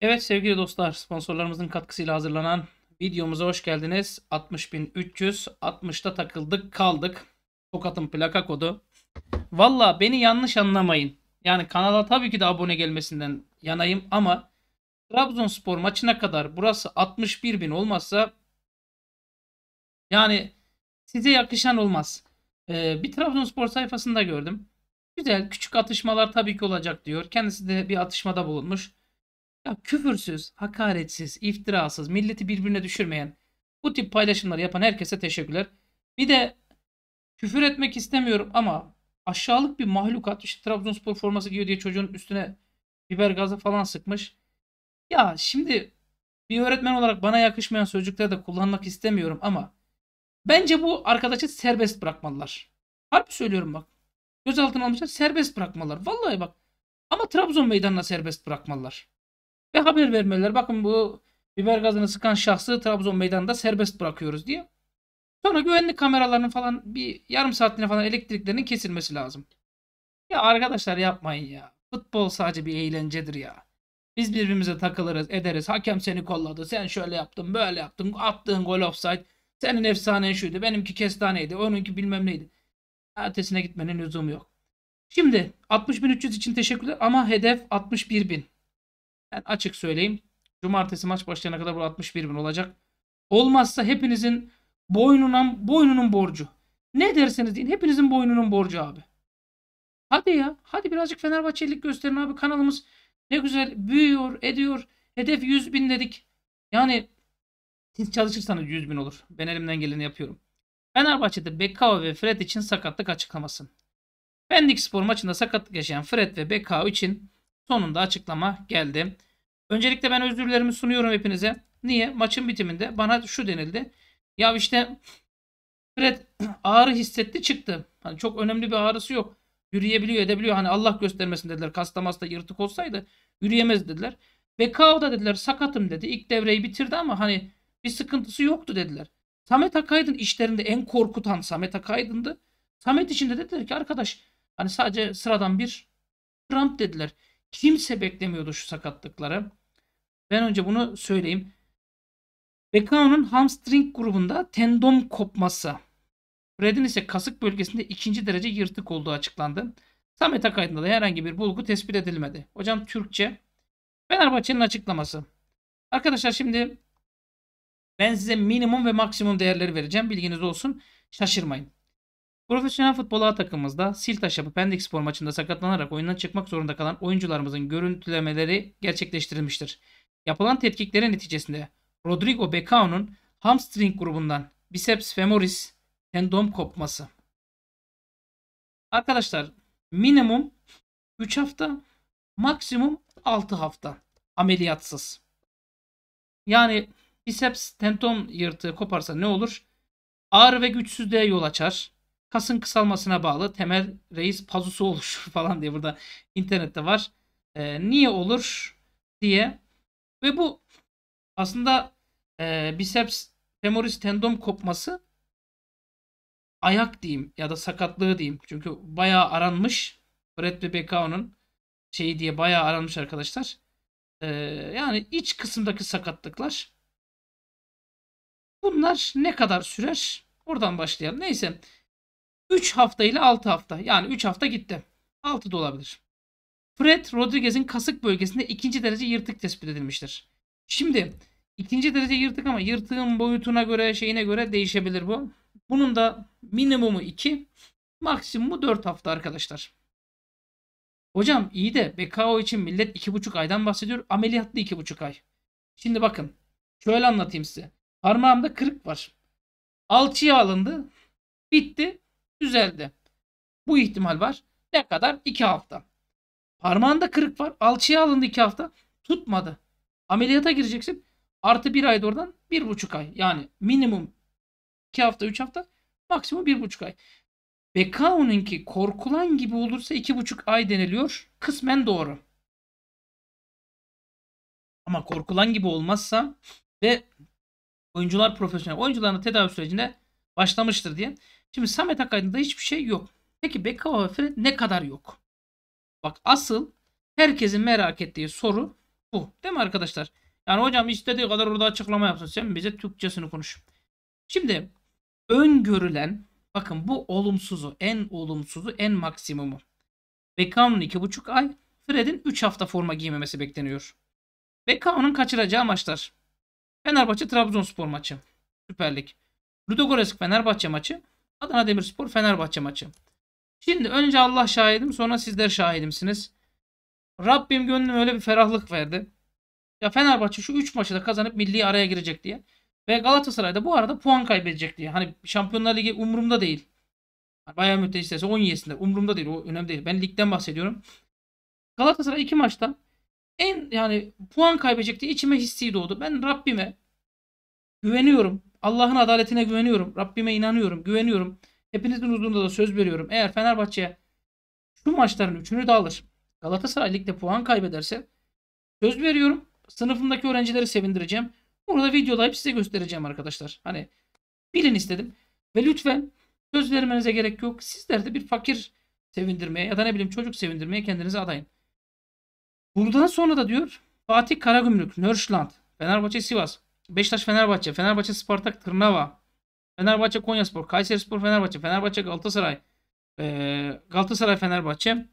Evet sevgili dostlar sponsorlarımızın katkısıyla hazırlanan videomuza hoş geldiniz. 60.360'da takıldık kaldık. Tokat'ın plaka kodu. Valla beni yanlış anlamayın. Yani kanala tabii ki de abone gelmesinden yanayım ama Trabzonspor maçına kadar burası 61.000 olmazsa yani size yakışan olmaz. Ee, bir Trabzonspor sayfasında gördüm. Güzel küçük atışmalar tabii ki olacak diyor. Kendisi de bir atışmada bulunmuş. Ya küfürsüz, hakaretsiz, iftirasız, milleti birbirine düşürmeyen bu tip paylaşımları yapan herkese teşekkürler. Bir de küfür etmek istemiyorum ama aşağılık bir mahlukat işte Trabzonspor forması giyiyor diye çocuğun üstüne biber gazı falan sıkmış. Ya şimdi bir öğretmen olarak bana yakışmayan sözcükleri de kullanmak istemiyorum ama bence bu arkadaşı serbest bırakmalılar. Harbi söylüyorum bak. Gözaltına almışlar serbest bırakmalılar. Vallahi bak. Ama Trabzon meydanına serbest bırakmalılar. Ve haber vermeler. Bakın bu biber gazını sıkan şahsı Trabzon meydanında serbest bırakıyoruz diye. Sonra güvenlik kameralarının falan bir yarım saatliğine falan elektriklerinin kesilmesi lazım. Ya arkadaşlar yapmayın ya. Futbol sadece bir eğlencedir ya. Biz birbirimize takılırız, ederiz. Hakem seni kolladı. Sen şöyle yaptın, böyle yaptın. Attığın gol offside. Senin efsanen şuydu. Benimki kestaneydi. Onunki bilmem neydi. Ertesine gitmenin lüzumu yok. Şimdi 60.300 için teşekkürler ama hedef 61.000. Ben açık söyleyeyim. Cumartesi maç başlayana kadar bu 61 bin olacak. Olmazsa hepinizin boynuna, boynunun borcu. Ne derseniz deyin hepinizin boynunun borcu abi. Hadi ya. Hadi birazcık Fenerbahçelilik gösterin abi. Kanalımız ne güzel büyüyor, ediyor. Hedef 100 bin dedik. Yani siz çalışırsanız 100 bin olur. Ben elimden geleni yapıyorum. Fenerbahçe'de Bekao ve Fred için sakatlık açıklaması. Pendik Spor maçında sakatlık yaşayan Fred ve Bekao için Sonunda açıklama geldi. Öncelikle ben özürlerimi sunuyorum hepinize. Niye? Maçın bitiminde bana şu denildi. Ya işte Fred ağrı hissetti çıktı. Hani çok önemli bir ağrısı yok. Yürüyebiliyor edebiliyor. Hani Allah göstermesin dediler. Kastamasta yırtık olsaydı yürüyemez dediler. Bekao da dediler sakatım dedi. İlk devreyi bitirdi ama hani bir sıkıntısı yoktu dediler. Samet Akaydın işlerinde en korkutan Samet Akaydın'dı. Samet için de dediler ki arkadaş hani sadece sıradan bir kramp dediler. Kimse beklemiyordu şu sakatlıkları. Ben önce bunu söyleyeyim. Bekao'nun hamstring grubunda tendon kopması. Fred'in ise kasık bölgesinde ikinci derece yırtık olduğu açıklandı. Samet Akaydın'da da herhangi bir bulgu tespit edilmedi. Hocam Türkçe. Fenerbahçe'nin açıklaması. Arkadaşlar şimdi ben size minimum ve maksimum değerleri vereceğim. Bilginiz olsun. Şaşırmayın. Profesyonel futbol A takımımızda Siltaşapı Pendik Spor maçında sakatlanarak oyundan çıkmak zorunda kalan oyuncularımızın görüntülemeleri gerçekleştirilmiştir. Yapılan tetkiklerin neticesinde Rodrigo Becao'nun hamstring grubundan biceps femoris tendon kopması. Arkadaşlar minimum 3 hafta maksimum 6 hafta ameliyatsız. Yani biceps tendon yırtığı koparsa ne olur? Ağrı ve güçsüzlüğe yol açar. Kasın kısalmasına bağlı Temel Reis pazusu oluşur falan diye burada internette var. E, niye olur diye. Ve bu aslında e, biceps femoris tendon kopması ayak diyeyim ya da sakatlığı diyeyim. Çünkü bayağı aranmış. Brett Bekao'nun şeyi diye bayağı aranmış arkadaşlar. Ee, yani iç kısımdaki sakatlıklar. Bunlar ne kadar sürer? Oradan başlayalım. Neyse. 3 hafta ile 6 hafta. Yani 3 hafta gitti. 6 da olabilir. Fred Rodriguez'in kasık bölgesinde ikinci derece yırtık tespit edilmiştir. Şimdi ikinci derece yırtık ama yırtığın boyutuna göre şeyine göre değişebilir bu. Bunun da minimumu 2 maksimumu 4 hafta arkadaşlar. Hocam iyi de BKO için millet 2,5 aydan bahsediyor. Ameliyatlı 2,5 ay. Şimdi bakın. Şöyle anlatayım size. Parmağımda kırık var. Alçıya alındı. Bitti düzeldi. Bu ihtimal var. Ne kadar? 2 hafta. Parmağında kırık var. Alçıya alındı 2 hafta. Tutmadı. Ameliyata gireceksin. Artı 1 ay oradan 1,5 ay. Yani minimum 2 hafta 3 hafta maksimum 1,5 ay. Bekao'nunki korkulan gibi olursa 2,5 ay deniliyor. Kısmen doğru. Ama korkulan gibi olmazsa ve oyuncular profesyonel oyuncuların tedavi sürecine başlamıştır diye Şimdi Samet Akaydın'da hiçbir şey yok. Peki Bekava ve Fred ne kadar yok? Bak asıl herkesin merak ettiği soru bu. Değil mi arkadaşlar? Yani hocam istediği kadar orada açıklama yapsın. Sen bize Türkçesini konuş. Şimdi öngörülen bakın bu olumsuzu en olumsuzu en maksimumu. Beckham'ın 2,5 ay Fred'in 3 hafta forma giymemesi bekleniyor. Beckham'ın kaçıracağı maçlar. Fenerbahçe Trabzonspor maçı. Süperlik, Lig. Ludogorets Fenerbahçe maçı. Adana Demirspor Fenerbahçe maçı. Şimdi önce Allah şahidim sonra sizler şahidimsiniz. Rabbim gönlüme öyle bir ferahlık verdi. Ya Fenerbahçe şu 3 maçı da kazanıp milli araya girecek diye. Ve Galatasaray da bu arada puan kaybedecek diye. Hani Şampiyonlar Ligi umurumda değil. Bayern Münih istese 10 yesinde umurumda değil. O önemli değil. Ben ligden bahsediyorum. Galatasaray iki maçta en yani puan kaybedecek diye içime hissi doğdu. Ben Rabbime güveniyorum. Allah'ın adaletine güveniyorum. Rabbime inanıyorum, güveniyorum. Hepinizin huzurunda da söz veriyorum. Eğer Fenerbahçe şu maçların üçünü de alır. Galatasaray Lig'de puan kaybederse söz veriyorum. Sınıfımdaki öğrencileri sevindireceğim. Burada videolayıp size göstereceğim arkadaşlar. Hani bilin istedim. Ve lütfen söz vermenize gerek yok. Sizler de bir fakir sevindirmeye ya da ne bileyim çocuk sevindirmeye kendinizi adayın. Buradan sonra da diyor Fatih Karagümrük, Nörşland, Fenerbahçe Sivas, Beşiktaş Fenerbahçe, Fenerbahçe Spartak Tırnava, Fenerbahçe Konyaspor, Kayserispor Fenerbahçe, Fenerbahçe Galatasaray, e, Galatasaray Fenerbahçe,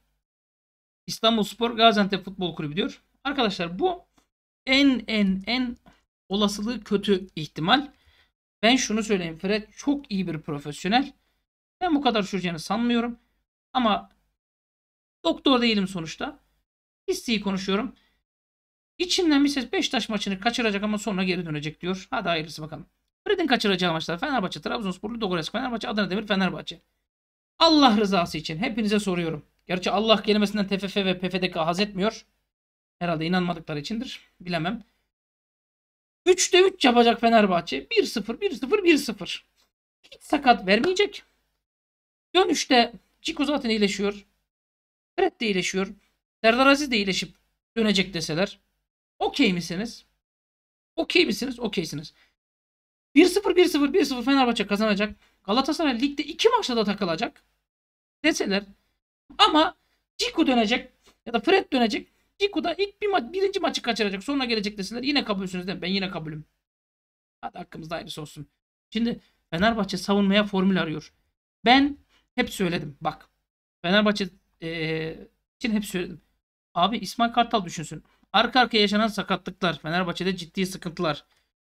İstanbulspor, Gaziantep Futbol Kulübü diyor. Arkadaşlar bu en en en olasılığı kötü ihtimal. Ben şunu söyleyeyim Fred çok iyi bir profesyonel. Ben bu kadar süreceğini sanmıyorum. Ama doktor değilim sonuçta. Hissiyi konuşuyorum. İçinden bir ses Beşiktaş maçını kaçıracak ama sonra geri dönecek diyor. Hadi hayırlısı bakalım. Fred'in kaçıracağı maçlar Fenerbahçe, Trabzonspor, Ludogorets, Fenerbahçe, Adana Demir, Fenerbahçe. Allah rızası için hepinize soruyorum. Gerçi Allah kelimesinden TFF ve PFDK haz etmiyor. Herhalde inanmadıkları içindir. Bilemem. 3'te 3 yapacak Fenerbahçe. 1-0, 1-0, 1-0. Hiç sakat vermeyecek. Dönüşte Ciko zaten iyileşiyor. Fred de iyileşiyor. Serdar Aziz de iyileşip dönecek deseler Okey misiniz? Okey misiniz? Okeysiniz. 1-0 1-0 1-0 Fenerbahçe kazanacak. Galatasaray ligde 2 maçta da takılacak. Deseler. Ama Ciku dönecek ya da Fred dönecek. Ciku da ilk bir maç, birinci maçı kaçıracak. Sonra gelecek deseler yine kabulsünüz değil mi? Ben yine kabulüm. Hadi hakkımızda ayrısı olsun. Şimdi Fenerbahçe savunmaya formül arıyor. Ben hep söyledim. Bak. Fenerbahçe ee, için hep söyledim. Abi İsmail Kartal düşünsün. Arka arkaya yaşanan sakatlıklar, Fenerbahçe'de ciddi sıkıntılar.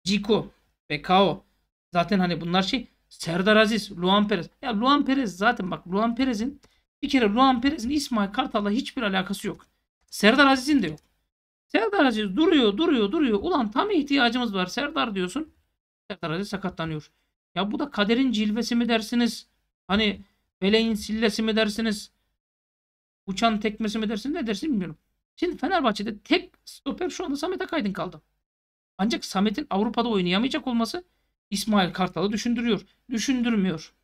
Ciko, Bekao. Zaten hani bunlar şey Serdar Aziz, Luan Perez. Ya Luan Perez zaten bak Luan Perez'in bir kere Luan Perez'in İsmail Kartal'la hiçbir alakası yok. Serdar Aziz'in de yok. Serdar Aziz duruyor, duruyor, duruyor. Ulan tam ihtiyacımız var Serdar diyorsun. Serdar Aziz sakatlanıyor. Ya bu da kaderin cilvesi mi dersiniz? Hani beleğin sillesi mi dersiniz? Uçan tekmesi mi dersin? Ne dersin bilmiyorum. Şimdi Fenerbahçe'de tek stoper şu anda Samet Akaydın kaldı. Ancak Samet'in Avrupa'da oynayamayacak olması İsmail Kartal'ı düşündürüyor. Düşündürmüyor.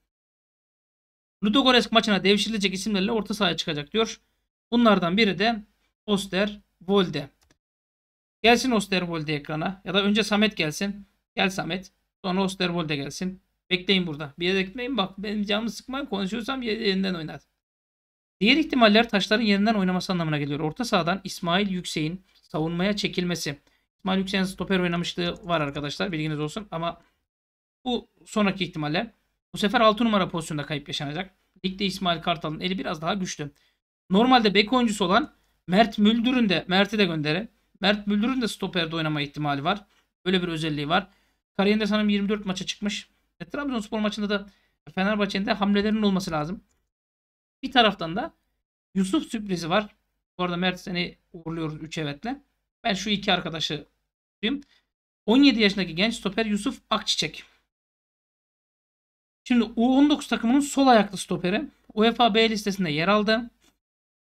Ludogorets maçına devşirilecek isimlerle orta sahaya çıkacak diyor. Bunlardan biri de Oster Volde. Gelsin Oster Volde ekrana ya da önce Samet gelsin. Gel Samet. Sonra Oster Volde gelsin. Bekleyin burada. Bir yere gitmeyin bak benim canımı sıkmayın konuşuyorsam yerinden oynar. Diğer ihtimaller taşların yerinden oynaması anlamına geliyor. Orta sahadan İsmail Yüksek'in savunmaya çekilmesi. İsmail Yüksek'in stoper oynamışlığı var arkadaşlar bilginiz olsun ama bu sonraki ihtimaller. Bu sefer 6 numara pozisyonda kayıp yaşanacak. Ligde İsmail Kartal'ın eli biraz daha güçlü. Normalde bek oyuncusu olan Mert Müldür'ün de Mert'i de göndere. Mert Müldür'ün de stoperde oynama ihtimali var. Böyle bir özelliği var. Kariyerinde sanırım 24 maça çıkmış. E, Trabzonspor maçında da Fenerbahçe'nin de hamlelerinin olması lazım. Bir taraftan da Yusuf sürprizi var. Bu arada Mert seni uğurluyoruz 3 evetle. Ben şu iki arkadaşı diyeyim. 17 yaşındaki genç stoper Yusuf Akçiçek. Şimdi U19 takımının sol ayaklı stoperi. UEFA B listesinde yer aldı.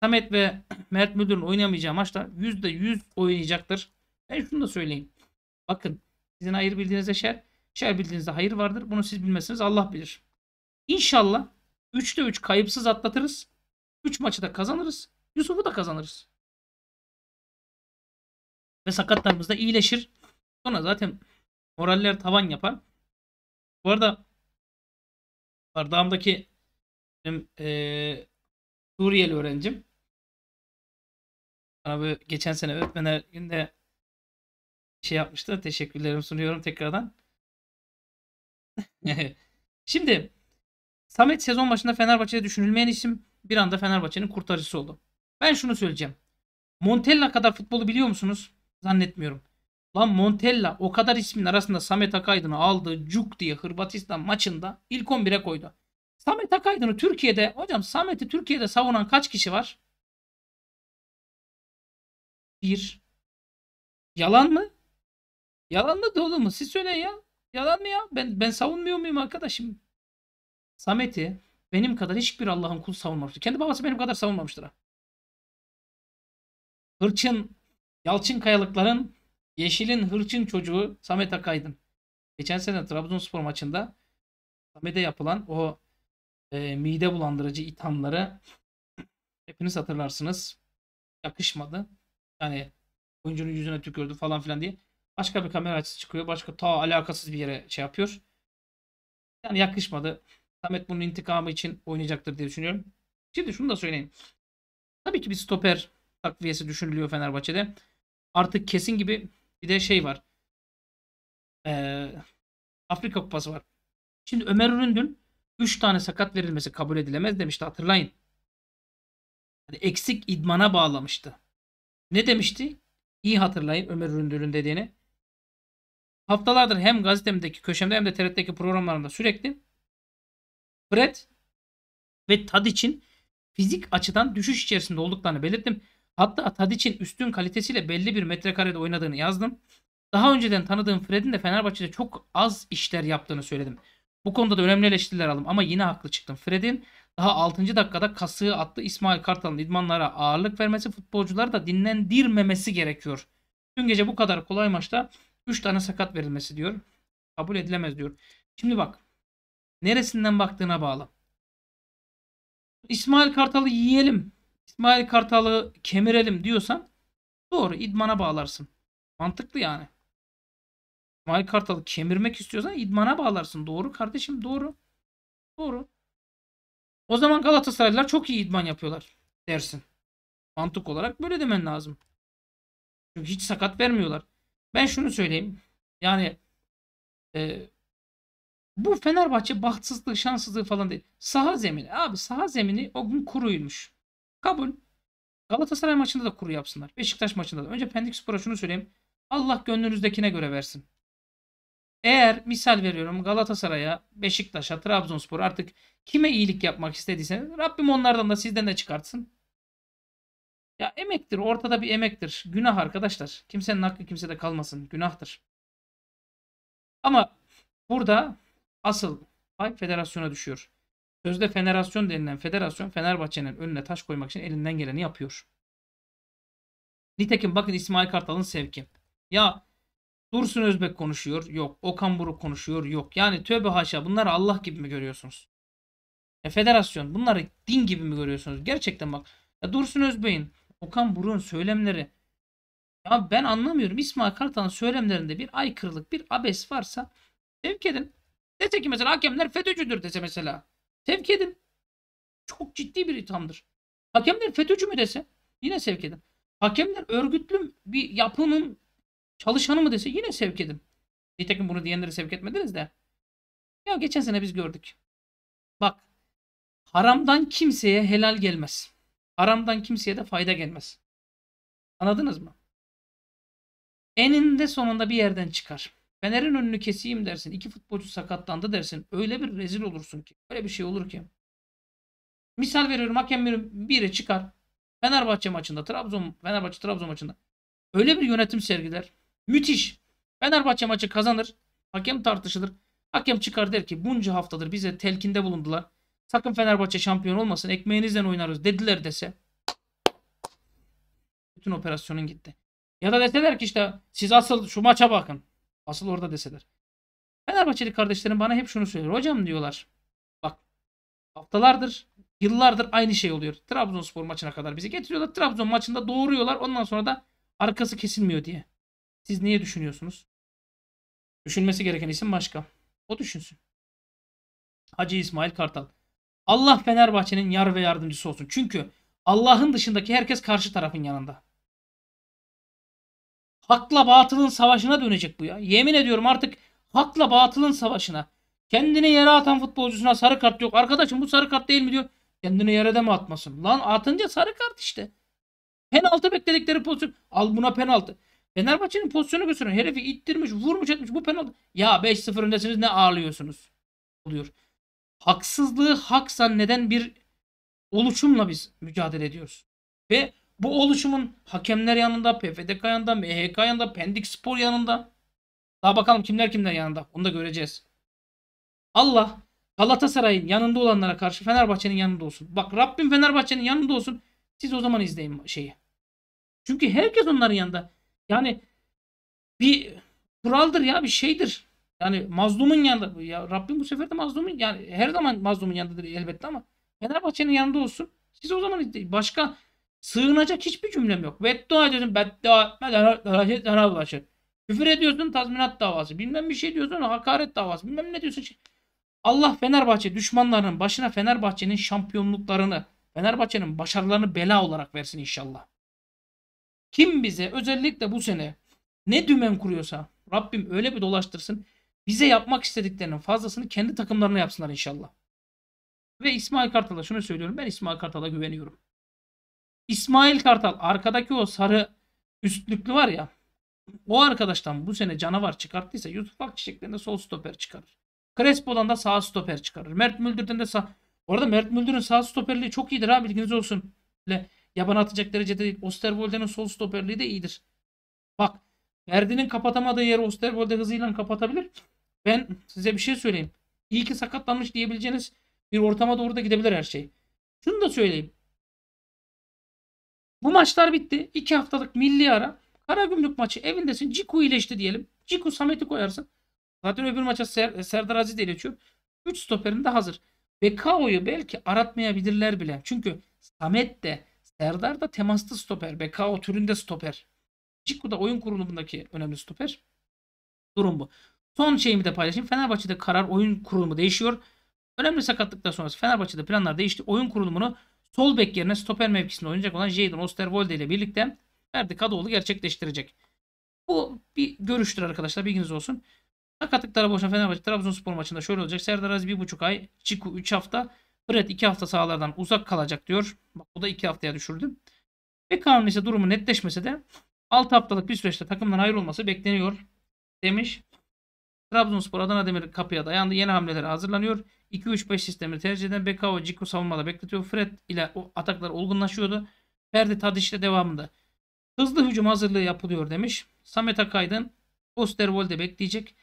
Samet ve Mert Müdür'ün oynamayacağı maçta %100 oynayacaktır. Ben şunu da söyleyeyim. Bakın sizin hayır bildiğinizde şer, şer bildiğinizde hayır vardır. Bunu siz bilmezsiniz Allah bilir. İnşallah 3'te 3 kayıpsız atlatırız. 3 maçı da kazanırız. Yusuf'u da kazanırız. Ve sakatlarımız da iyileşir. Sonra zaten moraller tavan yapar. Bu arada bardağımdaki benim e, Suriyeli öğrencim bana geçen sene öğretmenler günde şey yapmıştı. Teşekkürlerimi sunuyorum tekrardan. Şimdi Samet sezon başında Fenerbahçe'de düşünülmeyen isim bir anda Fenerbahçe'nin kurtarıcısı oldu. Ben şunu söyleyeceğim. Montella kadar futbolu biliyor musunuz? Zannetmiyorum. Lan Montella o kadar ismin arasında Samet Akaydın'ı aldı. Cuk diye Hırvatistan maçında ilk 11'e koydu. Samet Akaydın'ı Türkiye'de hocam Samet'i Türkiye'de savunan kaç kişi var? Bir. Yalan mı? Yalan mı dolu mu? Siz söyleyin ya. Yalan mı ya? Ben ben savunmuyor muyum arkadaşım? Samet'i benim kadar hiçbir Allah'ın kulu savunmamıştır. Kendi babası benim kadar savunmamıştır. Hırçın, Yalçın Kayalıkların, Yeşil'in hırçın çocuğu Samet Akaydın. Geçen sene Trabzonspor maçında Samet'e yapılan o e, mide bulandırıcı ithamları hepiniz hatırlarsınız. Yakışmadı. Yani oyuncunun yüzüne tükürdü falan filan diye. Başka bir kamera açısı çıkıyor. Başka ta alakasız bir yere şey yapıyor. Yani yakışmadı. Samet bunun intikamı için oynayacaktır diye düşünüyorum. Şimdi şunu da söyleyeyim. Tabii ki bir stoper takviyesi düşünülüyor Fenerbahçe'de. Artık kesin gibi bir de şey var. Ee, Afrika Kupası var. Şimdi Ömer Üründün 3 tane sakat verilmesi kabul edilemez demişti hatırlayın. Hani eksik idmana bağlamıştı. Ne demişti? İyi hatırlayın Ömer Üründür'ün dediğini. Haftalardır hem gazetemdeki köşemde hem de TRT'deki programlarında sürekli Fred ve Tadic'in fizik açıdan düşüş içerisinde olduklarını belirttim. Hatta Tadic'in üstün kalitesiyle belli bir metrekarede oynadığını yazdım. Daha önceden tanıdığım Fred'in de Fenerbahçe'de çok az işler yaptığını söyledim. Bu konuda da önemli eleştiriler aldım ama yine haklı çıktım. Fred'in daha 6. dakikada kasığı attı. İsmail Kartal'ın idmanlara ağırlık vermesi futbolcuları da dinlendirmemesi gerekiyor. Dün gece bu kadar kolay maçta 3 tane sakat verilmesi diyor. Kabul edilemez diyor. Şimdi bak Neresinden baktığına bağlı. İsmail Kartal'ı yiyelim. İsmail Kartal'ı kemirelim diyorsan doğru idmana bağlarsın. Mantıklı yani. İsmail Kartal'ı kemirmek istiyorsan idmana bağlarsın. Doğru kardeşim doğru. Doğru. O zaman Galatasaraylılar çok iyi idman yapıyorlar dersin. Mantık olarak böyle demen lazım. Çünkü hiç sakat vermiyorlar. Ben şunu söyleyeyim. Yani e, bu Fenerbahçe bahtsızlığı, şanssızlığı falan değil. Saha zemini. Abi saha zemini o gün kuruymuş. Kabul. Galatasaray maçında da kuru yapsınlar. Beşiktaş maçında da. Önce Pendik Spor'a şunu söyleyeyim. Allah gönlünüzdekine göre versin. Eğer misal veriyorum Galatasaray'a, Beşiktaş'a, Trabzonspor artık kime iyilik yapmak istediyse Rabbim onlardan da sizden de çıkartsın. Ya emektir. Ortada bir emektir. Günah arkadaşlar. Kimsenin hakkı kimsede kalmasın. Günahtır. Ama burada Asıl pay federasyona düşüyor. Sözde federasyon denilen federasyon Fenerbahçe'nin önüne taş koymak için elinden geleni yapıyor. Nitekim bakın İsmail Kartal'ın sevki. Ya Dursun Özbek konuşuyor. Yok. Okan Buruk konuşuyor. Yok. Yani tövbe haşa bunları Allah gibi mi görüyorsunuz? E federasyon bunları din gibi mi görüyorsunuz? Gerçekten bak. Ya Dursun Özbey'in, Okan Buruk'un söylemleri. Ya ben anlamıyorum. İsmail Kartal'ın söylemlerinde bir aykırılık, bir abes varsa sevk edin. Dese ki mesela hakemler FETÖ'cüdür dese mesela. Sevk edin. Çok ciddi bir ithamdır. Hakemler FETÖ'cü mü dese yine sevk edin. Hakemler örgütlü bir yapının çalışanı mı dese yine sevk edin. Nitekim bunu diyenleri sevk etmediniz de. Ya geçen sene biz gördük. Bak haramdan kimseye helal gelmez. Haramdan kimseye de fayda gelmez. Anladınız mı? Eninde sonunda bir yerden çıkar. Fener'in önünü keseyim dersin. İki futbolcu sakatlandı dersin. Öyle bir rezil olursun ki. Öyle bir şey olur ki. Misal veriyorum hakem biri, çıkar. Fenerbahçe maçında Trabzon Fenerbahçe Trabzon maçında. Öyle bir yönetim sergiler. Müthiş. Fenerbahçe maçı kazanır. Hakem tartışılır. Hakem çıkar der ki bunca haftadır bize telkinde bulundular. Sakın Fenerbahçe şampiyon olmasın ekmeğinizden oynarız dediler dese. Bütün operasyonun gitti. Ya da deseler ki işte siz asıl şu maça bakın. Asıl orada deseler. Fenerbahçeli kardeşlerim bana hep şunu söylüyor. Hocam diyorlar. Bak haftalardır yıllardır aynı şey oluyor. Trabzonspor maçına kadar bizi getiriyorlar. Trabzon maçında doğuruyorlar. Ondan sonra da arkası kesilmiyor diye. Siz niye düşünüyorsunuz? Düşünmesi gereken isim başka. O düşünsün. Hacı İsmail Kartal. Allah Fenerbahçe'nin yar ve yardımcısı olsun. Çünkü Allah'ın dışındaki herkes karşı tarafın yanında. Hakla batılın savaşına dönecek bu ya. Yemin ediyorum artık hakla batılın savaşına. Kendini yere atan futbolcusuna sarı kart yok. Arkadaşım bu sarı kart değil mi diyor. Kendini yere de mi atmasın? Lan atınca sarı kart işte. Penaltı bekledikleri pozisyon. Al buna penaltı. Fenerbahçe'nin pozisyonu gösteriyor. Herifi ittirmiş, vurmuş etmiş. Bu penaltı. Ya 5-0 öndesiniz ne ağlıyorsunuz? Oluyor. Haksızlığı haksa neden bir oluşumla biz mücadele ediyoruz. Ve bu oluşumun hakemler yanında, PFDK yanında, MHK yanında, Pendik Spor yanında. Daha bakalım kimler kimler yanında. Onu da göreceğiz. Allah Galatasaray'ın yanında olanlara karşı Fenerbahçe'nin yanında olsun. Bak Rabbim Fenerbahçe'nin yanında olsun. Siz o zaman izleyin şeyi. Çünkü herkes onların yanında. Yani bir kuraldır ya bir şeydir. Yani mazlumun yanında. Ya Rabbim bu sefer de mazlumun yani her zaman mazlumun yanındadır elbette ama Fenerbahçe'nin yanında olsun. Siz o zaman izleyin. Başka Sığınacak hiçbir cümlem yok. Beddua ediyorsun. Beddua etmeden hareketlere bulaşır. Küfür ediyorsun tazminat davası. Bilmem bir şey diyorsun hakaret davası. Bilmem ne diyorsun. Allah Fenerbahçe düşmanlarının başına Fenerbahçe'nin şampiyonluklarını, Fenerbahçe'nin başarılarını bela olarak versin inşallah. Kim bize özellikle bu sene ne dümen kuruyorsa Rabbim öyle bir dolaştırsın. Bize yapmak istediklerinin fazlasını kendi takımlarına yapsınlar inşallah. Ve İsmail Kartal'a şunu söylüyorum. Ben İsmail Kartal'a güveniyorum. İsmail Kartal arkadaki o sarı üstlüklü var ya o arkadaştan bu sene canavar çıkarttıysa Yusuf Akçiçek'ten de sol stoper çıkarır. Crespo'dan da sağ stoper çıkarır. Mert Müldür'den de sağ. Orada Mert Müldür'ün sağ stoperliği çok iyidir ha bilginiz olsun. Le yaban atacak derecede değil. Osterwolde'nin sol stoperliği de iyidir. Bak Verdi'nin kapatamadığı yeri Osterwolde hızıyla kapatabilir. Ben size bir şey söyleyeyim. İyi ki sakatlanmış diyebileceğiniz bir ortama doğru da gidebilir her şey. Şunu da söyleyeyim. Bu maçlar bitti. 2 haftalık milli ara. Karagümrük maçı evindesin. Ciku iyileşti diyelim. Ciku Samet'i koyarsın. Zaten öbür maça Ser, Serdar Aziz de geçiyor. 3 stoperin de hazır. Bekao'yu belki aratmayabilirler bile. Çünkü Samet de Serdar da temaslı stoper. Bekao türünde stoper. Ciku da oyun kurulumundaki önemli stoper. Durum bu. Son şeyimi de paylaşayım. Fenerbahçe'de karar oyun kurulumu değişiyor. Önemli sakatlıklar sonrası Fenerbahçe'de planlar değişti. Oyun kurulumunu sol bek yerine stoper mevkisinde oynayacak olan Jadon Osterwolde ile birlikte Ferdi Kadıoğlu gerçekleştirecek. Bu bir görüştür arkadaşlar bilginiz olsun. Sakatlıklara boşan Fenerbahçe Trabzonspor maçında şöyle olacak. Serdar Aziz 1,5 ay, Çiku 3 hafta, Fred 2 hafta sahalardan uzak kalacak diyor. Bak bu da 2 haftaya düşürdü. Ve Beckham'ın ise durumu netleşmese de 6 haftalık bir süreçte takımdan ayrılması bekleniyor demiş. Trabzonspor Adana Demir kapıya dayandı. Yeni hamlelere hazırlanıyor. 2-3-5 sistemi tercih eden Bekao Ciku savunmada bekletiyor. Fred ile o ataklar olgunlaşıyordu. Ferdi Tadiş ile devamında. Hızlı hücum hazırlığı yapılıyor demiş. Samet Akaydın Osterwolde bekleyecek.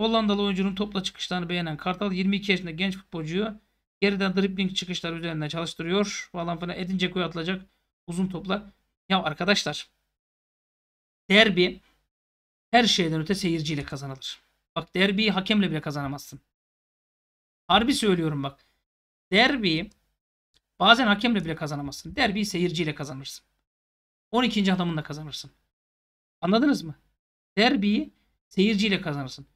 Hollandalı oyuncunun topla çıkışlarını beğenen Kartal 22 yaşında genç futbolcuyu geriden dribbling çıkışları üzerinden çalıştırıyor. Falan filan edince koyu atılacak uzun topla. Ya arkadaşlar derbi her şeyden öte seyirciyle kazanılır. Bak derbiyi hakemle bile kazanamazsın. Harbi söylüyorum bak. Derbi bazen hakemle bile kazanamazsın. Derbi seyirciyle kazanırsın. 12. adamınla kazanırsın. Anladınız mı? Derbi seyirciyle kazanırsın.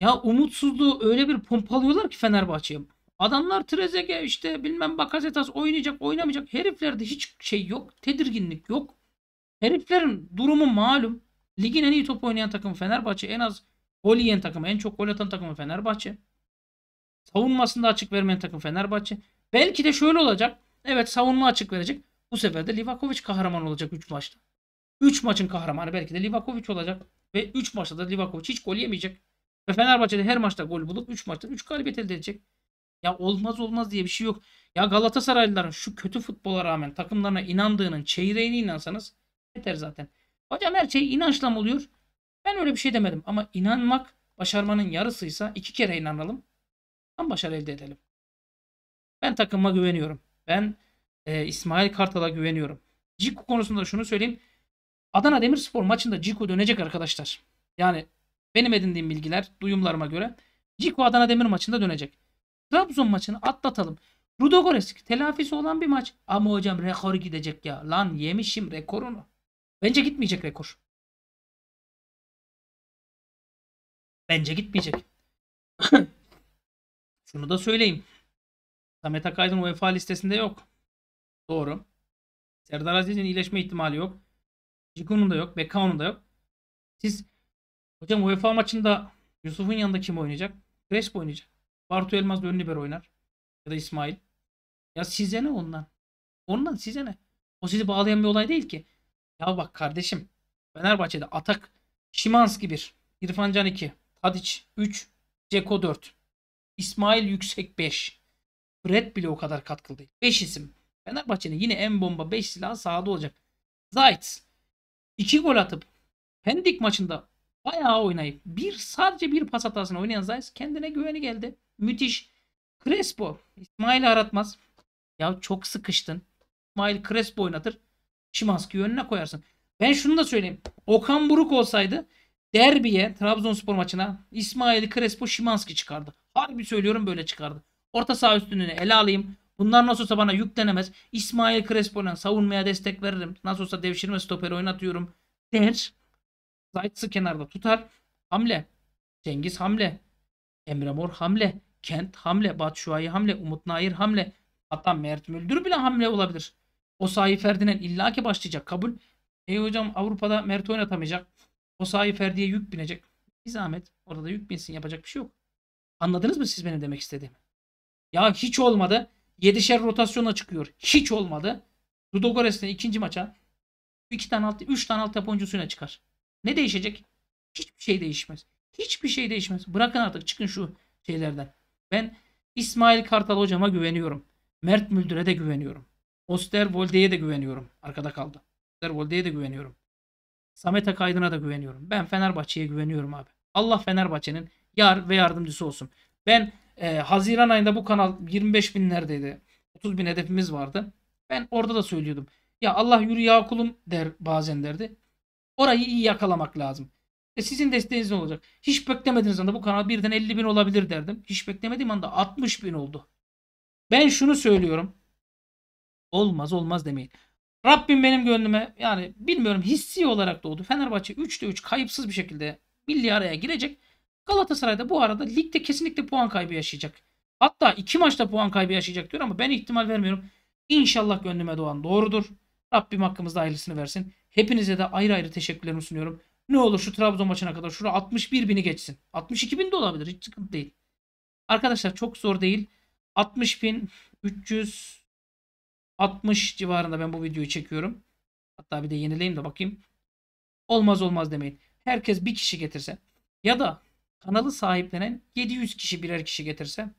Ya umutsuzluğu öyle bir pompalıyorlar ki Fenerbahçe'ye. Adamlar Trezege işte bilmem Bakasetas oynayacak oynamayacak. Heriflerde hiç şey yok. Tedirginlik yok. Heriflerin durumu malum. Ligin en iyi top oynayan takımı Fenerbahçe. En az gol yiyen takımı. En çok gol atan takımı Fenerbahçe. Savunmasında açık vermeyen takım Fenerbahçe. Belki de şöyle olacak. Evet savunma açık verecek. Bu sefer de Livakovic kahraman olacak 3 maçta. 3 maçın kahramanı belki de Livakovic olacak. Ve 3 maçta da Livakovic hiç gol yemeyecek. Ve Fenerbahçe'de her maçta gol bulup 3 maçta 3 galibiyet elde edecek. Ya olmaz olmaz diye bir şey yok. Ya Galatasaraylıların şu kötü futbola rağmen takımlarına inandığının çeyreğine inansanız yeter zaten. Hocam her şey inançla mı oluyor? Ben öyle bir şey demedim ama inanmak başarmanın yarısıysa iki kere inanalım. Tam başarı elde edelim. Ben takıma güveniyorum. Ben e, İsmail Kartal'a güveniyorum. Ciku konusunda şunu söyleyeyim. Adana Demirspor maçında Ciku dönecek arkadaşlar. Yani benim edindiğim bilgiler, duyumlarıma göre Ciku Adana Demir maçında dönecek. Trabzon maçını atlatalım. Ludogorets telafisi olan bir maç. Ama hocam rekor gidecek ya. Lan yemişim rekorunu. Bence gitmeyecek rekor. Bence gitmeyecek. Şunu da söyleyeyim. Samet Akaydın UEFA listesinde yok. Doğru. Serdar Aziz'in iyileşme ihtimali yok. Cikun'un da yok. Bekao'nun da yok. Siz hocam UEFA maçında Yusuf'un yanında kim oynayacak? Crespo oynayacak. Bartu Elmaz ön libero oynar. Ya da İsmail. Ya size ne ondan? Ondan size ne? O sizi bağlayan bir olay değil ki. Ya bak kardeşim. Fenerbahçe'de atak Şimanski 1, İrfan Can 2, Tadiç 3, Ceko 4. İsmail Yüksek 5. Brett bile o kadar katkılı değil. 5 isim. Fenerbahçe'nin yine en bomba 5 silah sahada olacak. Zayt 2 gol atıp Pendik maçında bayağı oynayıp bir sadece bir pas hatasını oynayan Zayt kendine güveni geldi. Müthiş. Crespo İsmail aratmaz. Ya çok sıkıştın. İsmail Crespo oynatır. Şimanski önüne koyarsın. Ben şunu da söyleyeyim. Okan Buruk olsaydı derbiye Trabzonspor maçına İsmail Crespo Şimanski çıkardı. Harbi söylüyorum böyle çıkardı. Orta saha üstünlüğünü ele alayım. Bunlar nasıl olsa bana yüklenemez. İsmail Crespo'yla savunmaya destek veririm. Nasıl olsa devşirme stoperi oynatıyorum. Der. Zayt'sı kenarda tutar. Hamle. Cengiz hamle. Emre Mor hamle. Kent hamle. Batşuayi hamle. Umut Nair hamle. Hatta Mert Müldür bile hamle olabilir. O sahi Ferdinand illaki başlayacak. Kabul. E hocam Avrupa'da Mert oynatamayacak. O sahi Ferdi'ye yük binecek. Bir zahmet. Orada da yük binsin. Yapacak bir şey yok. Anladınız mı siz benim demek istediğimi? Ya hiç olmadı. Yedişer rotasyona çıkıyor. Hiç olmadı. Ludogores'le ikinci maça iki tane alt, üç tane alt oyuncusuyla çıkar. Ne değişecek? Hiçbir şey değişmez. Hiçbir şey değişmez. Bırakın artık çıkın şu şeylerden. Ben İsmail Kartal hocama güveniyorum. Mert Müldür'e de güveniyorum. Oster Volde'ye de güveniyorum. Arkada kaldı. Oster Volde'ye de güveniyorum. Samet Akaydın'a da güveniyorum. Ben Fenerbahçe'ye güveniyorum abi. Allah Fenerbahçe'nin yar ve yardımcısı olsun. Ben e, Haziran ayında bu kanal 25 binlerdeydi. 30 bin hedefimiz vardı. Ben orada da söylüyordum. Ya Allah yürü ya kulum der bazen derdi. Orayı iyi yakalamak lazım. E sizin desteğiniz ne olacak? Hiç beklemediğiniz anda bu kanal birden 50 bin olabilir derdim. Hiç beklemediğim anda 60 bin oldu. Ben şunu söylüyorum. Olmaz olmaz demeyin. Rabbim benim gönlüme yani bilmiyorum hissi olarak doğdu. Fenerbahçe 3'te 3 kayıpsız bir şekilde milli araya girecek. Galatasaray'da bu arada ligde kesinlikle puan kaybı yaşayacak. Hatta iki maçta puan kaybı yaşayacak diyor ama ben ihtimal vermiyorum. İnşallah gönlüme doğan doğrudur. Rabbim hakkımızda hayırlısını versin. Hepinize de ayrı ayrı teşekkürlerimi sunuyorum. Ne olur şu Trabzon maçına kadar şura 61 bini geçsin. 62 bin de olabilir. Hiç sıkıntı değil. Arkadaşlar çok zor değil. 60 bin 300 60 civarında ben bu videoyu çekiyorum. Hatta bir de yenileyim de bakayım. Olmaz olmaz demeyin. Herkes bir kişi getirse. Ya da kanalı sahiplenen 700 kişi birer kişi getirse